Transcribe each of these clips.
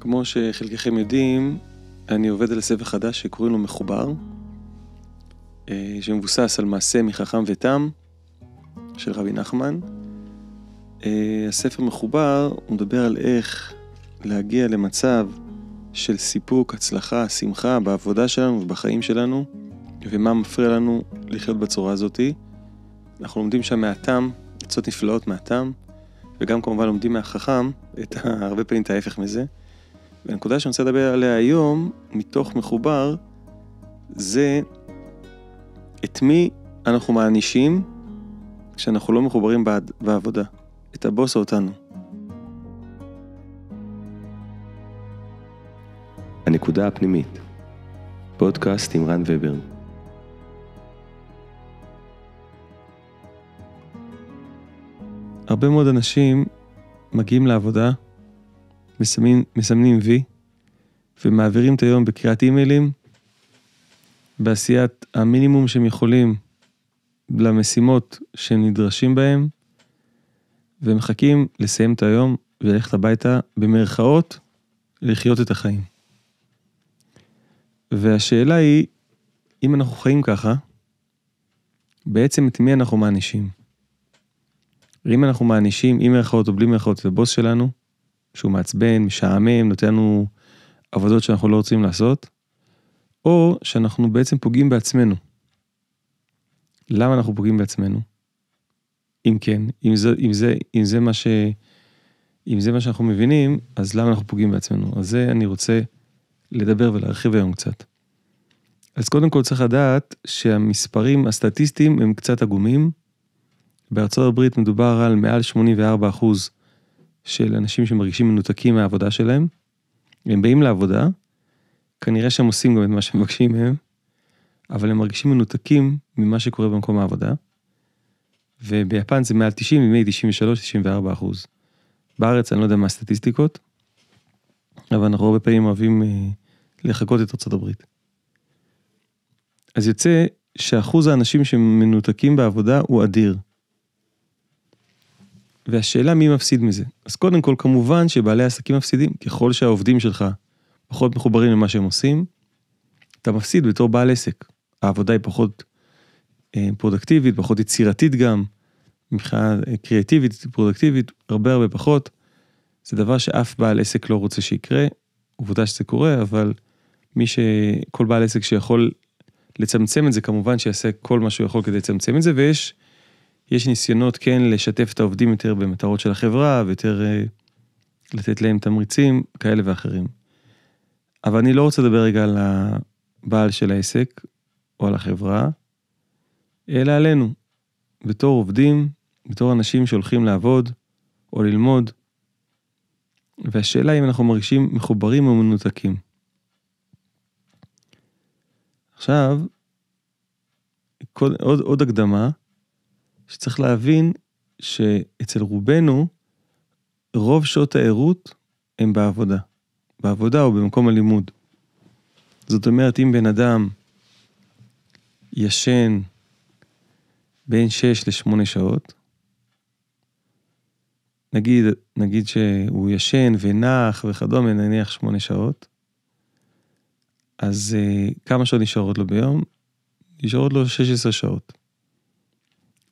כמו שחלקכם יודעים, אני עובד על סבב חדש שקוראים לו מחובר, אה, שמבוסס על מעשה מחכם ותם של רבי נחמן. אה, הספר מחובר, הוא מדבר על איך להגיע למצב של סיפוק, הצלחה, שמחה בעבודה שלנו ובחיים שלנו, ומה מפריע לנו לחיות בצורה הזאתי. אנחנו לומדים שם מהתם, עצות נפלאות מהתם, וגם כמובן לומדים מהחכם, את, הרבה פעמים את ההפך מזה. והנקודה שאני רוצה לדבר עליה היום, מתוך מחובר, זה את מי אנחנו מענישים כשאנחנו לא מחוברים בעד, בעבודה, את הבוס או אותנו. הנקודה הפנימית, פודקאסט עם רן ובר. הרבה מאוד אנשים מגיעים לעבודה מסמנים, מסמנים וי, ומעבירים את היום בקריאת אימיילים, בעשיית המינימום שהם יכולים למשימות שנדרשים בהם, ומחכים לסיים את היום וללכת הביתה, במרכאות, לחיות את החיים. והשאלה היא, אם אנחנו חיים ככה, בעצם את מי אנחנו מענישים? אם אנחנו מענישים, עם מרכאות או בלי מרכאות, את הבוס שלנו, שהוא מעצבן, משעמם, נותן לנו עבודות שאנחנו לא רוצים לעשות, או שאנחנו בעצם פוגעים בעצמנו. למה אנחנו פוגעים בעצמנו? אם כן, אם זה, אם זה, אם זה מה ש... אם זה מה שאנחנו מבינים, אז למה אנחנו פוגעים בעצמנו? אז זה אני רוצה לדבר ולהרחיב היום קצת. אז קודם כל צריך לדעת שהמספרים הסטטיסטיים הם קצת עגומים. בארצות הברית מדובר על מעל 84 אחוז של אנשים שמרגישים מנותקים מהעבודה שלהם. הם באים לעבודה, כנראה שהם עושים גם את מה שמבקשים מהם, אבל הם מרגישים מנותקים ממה שקורה במקום העבודה. וביפן זה מעל 90, מימי 93, 94 אחוז. בארץ אני לא יודע מה הסטטיסטיקות, אבל אנחנו הרבה פעמים אוהבים אה, לחכות את ארצות הברית. אז יוצא שאחוז האנשים שמנותקים בעבודה הוא אדיר. והשאלה מי מפסיד מזה. אז קודם כל, כמובן שבעלי עסקים מפסידים. ככל שהעובדים שלך פחות מחוברים למה שהם עושים, אתה מפסיד בתור בעל עסק. העבודה היא פחות אה, פרודקטיבית, פחות יצירתית גם, מבחינה אה, קריאטיבית, פרודקטיבית, הרבה הרבה פחות. זה דבר שאף בעל עסק לא רוצה שיקרה, עובדה שזה קורה, אבל מי ש... כל בעל עסק שיכול לצמצם את זה, כמובן שיעשה כל מה שהוא יכול כדי לצמצם את זה, ויש יש ניסיונות כן לשתף את העובדים יותר במטרות של החברה, ויותר אה, לתת להם תמריצים כאלה ואחרים. אבל אני לא רוצה לדבר רגע על הבעל של העסק, או על החברה, אלא עלינו, בתור עובדים, בתור אנשים שהולכים לעבוד, או ללמוד, והשאלה אם אנחנו מרגישים מחוברים או מנותקים. עכשיו, עוד, עוד הקדמה, שצריך להבין שאצל רובנו, רוב שעות הערות הן בעבודה. בעבודה או במקום הלימוד. זאת אומרת, אם בן אדם ישן בין 6 ל-8 שעות, נגיד, נגיד שהוא ישן ונח וכדומה, נניח 8 שעות, אז אה, כמה שעות נשארות לו ביום? נשארות לו 16 שעות.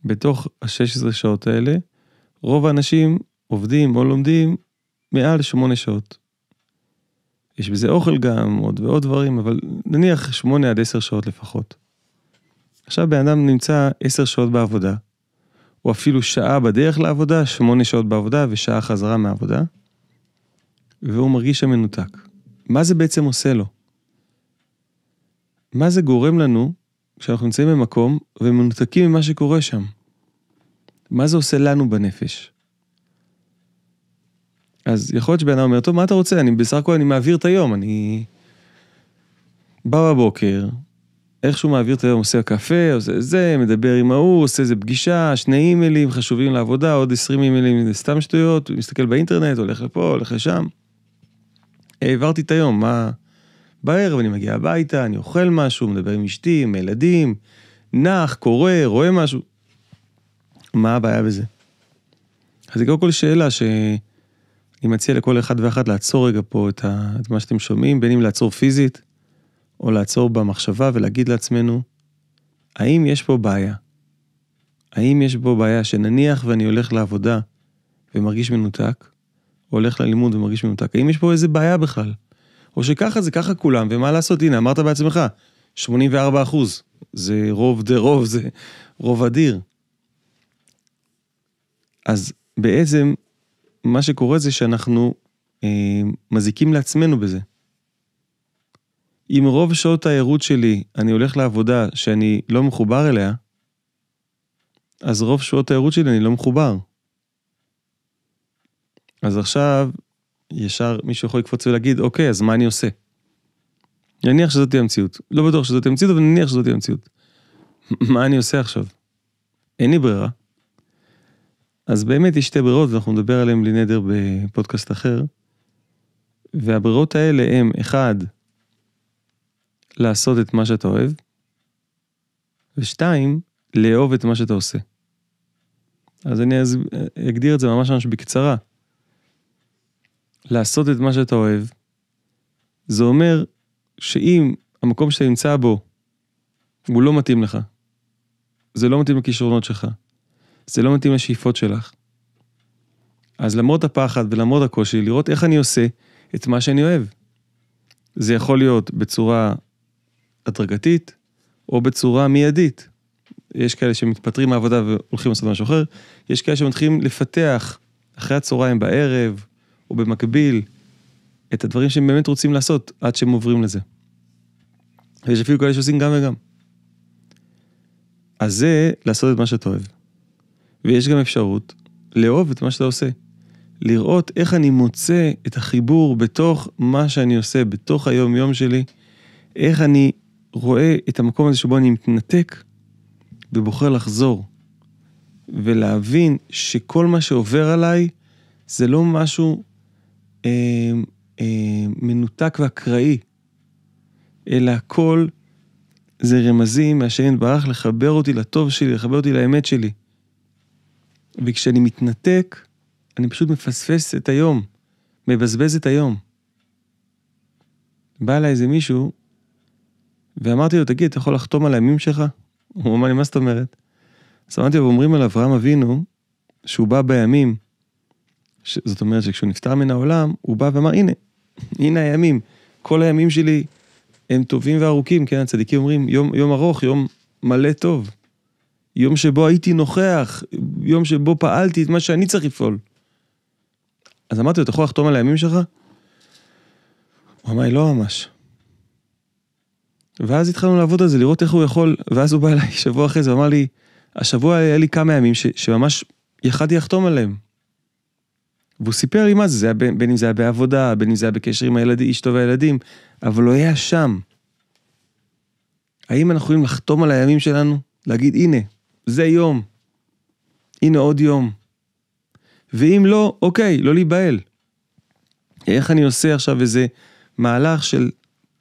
בתוך ה-16 שעות האלה, רוב האנשים עובדים או לומדים מעל 8 שעות. יש בזה אוכל גם, עוד ועוד דברים, אבל נניח 8 עד 10 שעות לפחות. עכשיו בן אדם נמצא 10 שעות בעבודה, או אפילו שעה בדרך לעבודה, 8 שעות בעבודה ושעה חזרה מהעבודה, והוא מרגיש שם מנותק. מה זה בעצם עושה לו? מה זה גורם לנו כשאנחנו נמצאים במקום ומנותקים ממה שקורה שם. מה זה עושה לנו בנפש? אז יכול להיות שבן אדם אומר, טוב, מה אתה רוצה? אני בסך הכל, אני מעביר את היום, אני... בא בבוקר, איכשהו מעביר את היום, עושה קפה, עושה זה, מדבר עם ההוא, עושה איזה פגישה, שני אימיילים חשובים לעבודה, עוד עשרים אימיילים זה סתם שטויות, מסתכל באינטרנט, הולך לפה, הולך לשם. העברתי את היום, מה... בערב אני מגיע הביתה, אני אוכל משהו, מדבר עם אשתי, עם ילדים, נח, קורא, רואה משהו. מה הבעיה בזה? אז זה קודם כל שאלה שאני מציע לכל אחד ואחת לעצור רגע פה את, ה... את מה שאתם שומעים, בין אם לעצור פיזית, או לעצור במחשבה ולהגיד לעצמנו, האם יש פה בעיה? האם יש פה בעיה שנניח ואני הולך לעבודה ומרגיש מנותק, או הולך ללימוד ומרגיש מנותק, האם יש פה איזה בעיה בכלל? או שככה זה ככה כולם, ומה לעשות, הנה, אמרת בעצמך, 84 אחוז, זה רוב דה רוב, זה רוב אדיר. אז בעצם, מה שקורה זה שאנחנו אה, מזיקים לעצמנו בזה. אם רוב שעות הערות שלי, אני הולך לעבודה שאני לא מחובר אליה, אז רוב שעות הערות שלי אני לא מחובר. אז עכשיו ישר מישהו יכול לקפוץ ולהגיד, אוקיי, אז מה אני עושה? נניח שזאת תהיה המציאות. לא בטוח שזאת תהיה המציאות, אבל נניח שזאת תהיה המציאות. מה אני עושה עכשיו? אין לי ברירה. אז באמת יש שתי ברירות, ואנחנו נדבר עליהן בלי נדר בפודקאסט אחר. והברירות האלה הם, אחד, לעשות את מה שאתה אוהב, ושתיים, לאהוב את מה שאתה עושה. אז אני אז אגדיר את זה ממש ממש בקצרה. לעשות את מה שאתה אוהב, זה אומר שאם המקום שאתה נמצא בו הוא לא מתאים לך, זה לא מתאים לכישרונות שלך, זה לא מתאים לשאיפות שלך. אז למרות הפחד ולמרות הקושי, לראות איך אני עושה את מה שאני אוהב. זה יכול להיות בצורה הדרגתית או בצורה מיידית. יש כאלה שמתפטרים מהעבודה והולכים לעשות משהו אחר, יש כאלה שמתחילים לפתח אחרי הצהריים בערב, ובמקביל את הדברים שהם באמת רוצים לעשות עד שהם עוברים לזה. ויש אפילו כאלה שעושים גם וגם. אז זה לעשות את מה שאתה אוהב. ויש גם אפשרות לאהוב את מה שאתה עושה. לראות איך אני מוצא את החיבור בתוך מה שאני עושה, בתוך היום-יום שלי, איך אני רואה את המקום הזה שבו אני מתנתק ובוחר לחזור. ולהבין שכל מה שעובר עליי זה לא משהו אה, אה, מנותק ואקראי, אלא הכל זה רמזים מהשם ברח לחבר אותי לטוב שלי, לחבר אותי לאמת שלי. וכשאני מתנתק, אני פשוט מפספס את היום, מבזבז את היום. בא אליי איזה מישהו, ואמרתי לו, תגיד, אתה יכול לחתום על הימים שלך? הוא אמר לי, מה זאת אומרת? אז אמרתי לו, אומרים על אברהם אבינו, שהוא בא בימים, זאת אומרת שכשהוא נפטר מן העולם, הוא בא ואמר, הנה, הנה הימים. כל הימים שלי הם טובים וארוכים, כן? הצדיקים אומרים, יום, יום ארוך, יום מלא טוב. יום שבו הייתי נוכח, יום שבו פעלתי את מה שאני צריך לפעול. אז אמרתי לו, אתה יכול לחתום על הימים שלך? הוא אמר לי, לא ממש. ואז התחלנו לעבוד על זה, לראות איך הוא יכול, ואז הוא בא אליי שבוע אחרי זה, ואמר לי, השבוע היה לי כמה ימים ש, שממש יכלתי לחתום עליהם. והוא סיפר לי מה זה, זה היה, בין, בין אם זה היה בעבודה, בין אם זה היה בקשר עם הילד, אשתו והילדים, אבל לא היה שם. האם אנחנו יכולים לחתום על הימים שלנו? להגיד, הנה, זה יום. הנה עוד יום. ואם לא, אוקיי, לא להיבהל. איך אני עושה עכשיו איזה מהלך של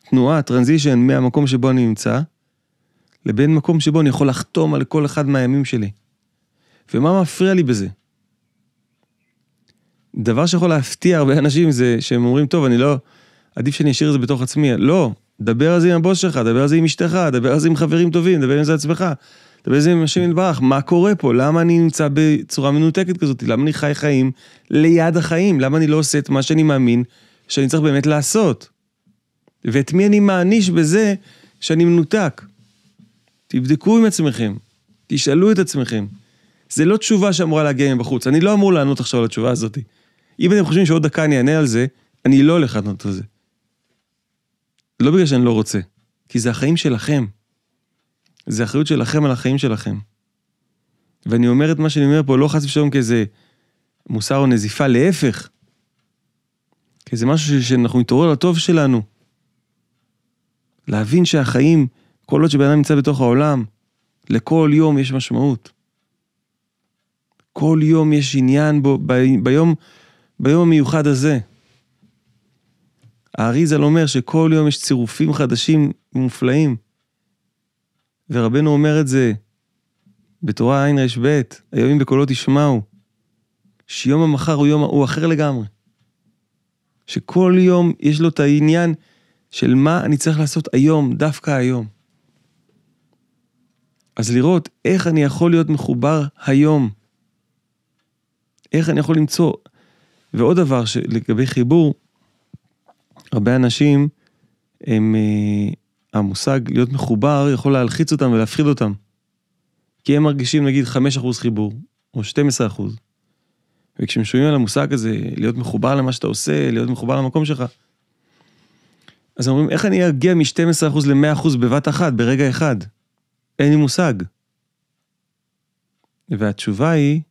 תנועה, טרנזישן, מהמקום שבו אני נמצא, לבין מקום שבו אני יכול לחתום על כל אחד מהימים שלי. ומה מפריע לי בזה? דבר שיכול להפתיע הרבה אנשים זה שהם אומרים, טוב, אני לא, עדיף שאני אשאיר את זה בתוך עצמי. לא, דבר על זה עם הבוס שלך, דבר על זה עם אשתך, דבר על זה עם חברים טובים, דבר על זה עצמך. דבר על זה עם השם יתברך, מה קורה פה? למה אני נמצא בצורה מנותקת כזאת? למה אני חי חיים ליד החיים? למה אני לא עושה את מה שאני מאמין שאני צריך באמת לעשות? ואת מי אני מעניש בזה שאני מנותק? תבדקו עם עצמכם, תשאלו את עצמכם. זה לא תשובה שאמורה להגיע מבחוץ, אני לא אמור לענות עכשיו על התשובה הזאת. אם אתם חושבים שעוד דקה אני אענה על זה, אני לא הולך לענות על זה. לא בגלל שאני לא רוצה, כי זה החיים שלכם. זה אחריות שלכם על החיים שלכם. ואני אומר את מה שאני אומר פה, לא חס ושלום כאיזה מוסר או נזיפה, להפך. כי זה משהו שאנחנו נתעורר לטוב שלנו. להבין שהחיים, כל עוד שבן אדם נמצא בתוך העולם, לכל יום יש משמעות. כל יום יש עניין בו, ב, ביום ביום המיוחד הזה, האריזל אומר שכל יום יש צירופים חדשים ומופלאים. ורבנו אומר את זה בתורה ע"ב, הימים בקולו תשמעו, שיום המחר הוא יום, הוא אחר לגמרי. שכל יום יש לו את העניין של מה אני צריך לעשות היום, דווקא היום. אז לראות איך אני יכול להיות מחובר היום. איך אני יכול למצוא ועוד דבר לגבי חיבור, הרבה אנשים, הם, אה, המושג להיות מחובר יכול להלחיץ אותם ולהפחיד אותם. כי הם מרגישים נגיד 5% חיבור, או 12%. וכשהם שומעים על המושג הזה, להיות מחובר למה שאתה עושה, להיות מחובר למקום שלך, אז אומרים, איך אני אגיע מ-12% ל-100% בבת אחת, ברגע אחד? אין לי מושג. והתשובה היא,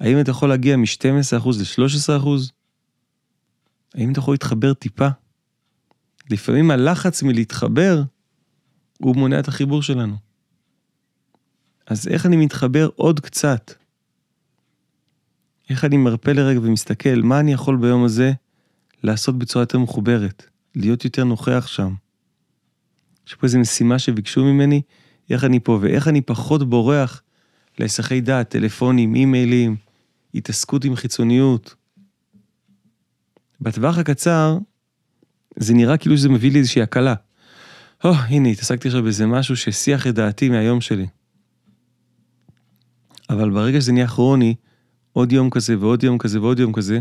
האם אתה יכול להגיע מ-12% ל-13%? האם אתה יכול להתחבר טיפה? לפעמים הלחץ מלהתחבר, הוא מונע את החיבור שלנו. אז איך אני מתחבר עוד קצת? איך אני מרפה לרגע ומסתכל, מה אני יכול ביום הזה לעשות בצורה יותר מחוברת, להיות יותר נוכח שם. יש פה איזו משימה שביקשו ממני, איך אני פה, ואיך אני פחות בורח להיסחי דעת, טלפונים, אימיילים, התעסקות עם חיצוניות. בטווח הקצר, זה נראה כאילו שזה מביא לי איזושהי הקלה. או, oh, הנה, התעסקתי עכשיו באיזה משהו שהסיח את דעתי מהיום שלי. אבל ברגע שזה נהיה כרוני, עוד יום כזה ועוד יום כזה ועוד יום כזה,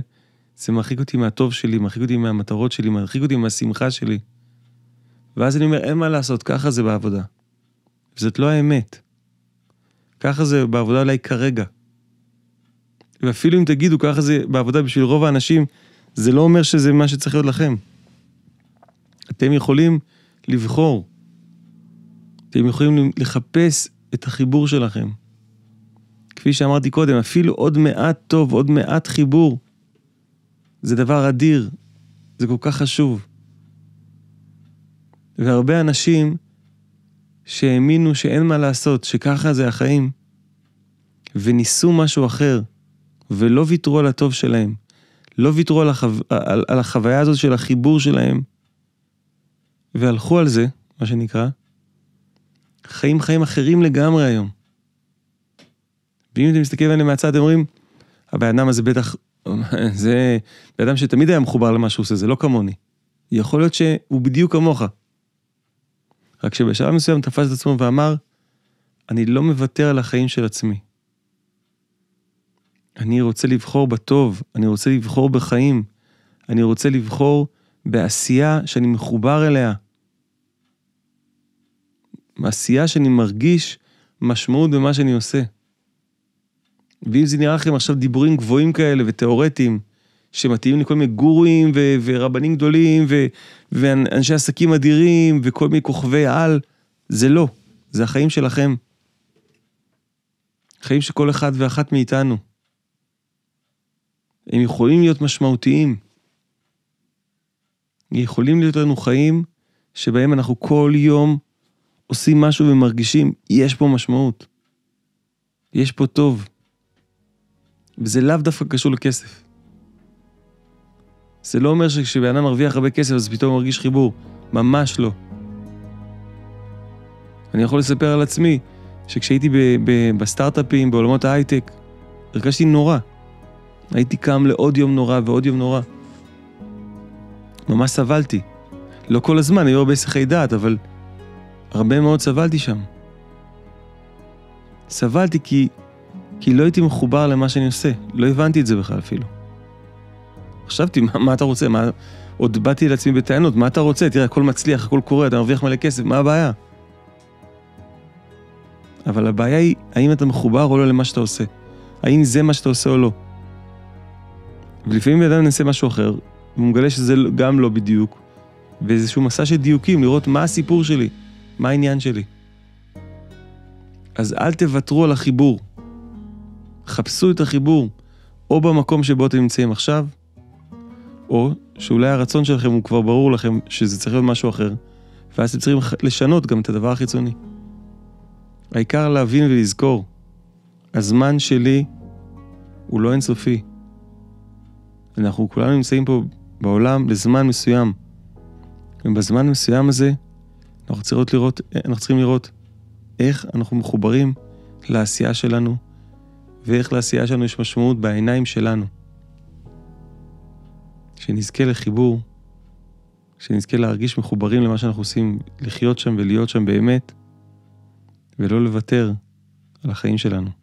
זה מרחיק אותי מהטוב שלי, מרחיק אותי מהמטרות שלי, מרחיק אותי מהשמחה שלי. ואז אני אומר, אין מה לעשות, ככה זה בעבודה. וזאת לא האמת. ככה זה בעבודה עליי כרגע. ואפילו אם תגידו ככה זה בעבודה בשביל רוב האנשים, זה לא אומר שזה מה שצריך להיות לכם. אתם יכולים לבחור. אתם יכולים לחפש את החיבור שלכם. כפי שאמרתי קודם, אפילו עוד מעט טוב, עוד מעט חיבור, זה דבר אדיר, זה כל כך חשוב. והרבה אנשים שהאמינו שאין מה לעשות, שככה זה החיים, וניסו משהו אחר, ולא ויתרו על הטוב שלהם. לא ויתרו על, החו... על, על החוויה הזאת של החיבור שלהם. והלכו על זה, מה שנקרא, חיים חיים אחרים לגמרי היום. ואם אתם מסתכלים עליהם מהצד, אתם אומרים, הבן אדם הזה בטח, זה בן אדם שתמיד היה מחובר למה שהוא עושה, זה לא כמוני. יכול להיות שהוא בדיוק כמוך. רק שבשלב מסוים תפס את עצמו ואמר, אני לא מוותר על החיים של עצמי. אני רוצה לבחור בטוב, אני רוצה לבחור בחיים, אני רוצה לבחור בעשייה שאני מחובר אליה. עשייה שאני מרגיש משמעות במה שאני עושה. ואם זה נראה לכם עכשיו דיבורים גבוהים כאלה ותיאורטיים, שמתאימים לכל מיני גורואים ו- ורבנים גדולים ו- ואנשי עסקים אדירים וכל מיני כוכבי על, זה לא, זה החיים שלכם. חיים של כל אחד ואחת מאיתנו. הם יכולים להיות משמעותיים. יכולים להיות לנו חיים שבהם אנחנו כל יום עושים משהו ומרגישים, יש פה משמעות. יש פה טוב. וזה לאו דווקא קשור לכסף. זה לא אומר שכשבן אדם מרוויח הרבה כסף אז פתאום הוא מרגיש חיבור. ממש לא. אני יכול לספר על עצמי שכשהייתי בסטארט-אפים, בעולמות ההייטק, הרגשתי נורא. הייתי קם לעוד יום נורא ועוד יום נורא. ממש סבלתי. לא כל הזמן, היו הרבה שיחי דעת, אבל הרבה מאוד סבלתי שם. סבלתי כי, כי לא הייתי מחובר למה שאני עושה, לא הבנתי את זה בכלל אפילו. חשבתי, מה, מה אתה רוצה? מה... עוד באתי לעצמי בטענות, מה אתה רוצה? תראה, הכל מצליח, הכל קורה, אתה מרוויח מלא כסף, מה הבעיה? אבל הבעיה היא, האם אתה מחובר או לא למה שאתה עושה? האם זה מה שאתה עושה או לא? ולפעמים בן אדם מנסה משהו אחר, והוא מגלה שזה גם לא בדיוק, ואיזשהו מסע של דיוקים, לראות מה הסיפור שלי, מה העניין שלי. אז אל תוותרו על החיבור. חפשו את החיבור, או במקום שבו אתם נמצאים עכשיו, או שאולי הרצון שלכם הוא כבר ברור לכם שזה צריך להיות משהו אחר, ואז אתם צריכים לשנות גם את הדבר החיצוני. העיקר להבין ולזכור, הזמן שלי הוא לא אינסופי. אנחנו כולנו נמצאים פה בעולם לזמן מסוים. ובזמן המסוים הזה, אנחנו צריכים לראות, אנחנו צריכים לראות איך אנחנו מחוברים לעשייה שלנו, ואיך לעשייה שלנו יש משמעות בעיניים שלנו. שנזכה לחיבור, שנזכה להרגיש מחוברים למה שאנחנו עושים, לחיות שם ולהיות שם באמת, ולא לוותר על החיים שלנו.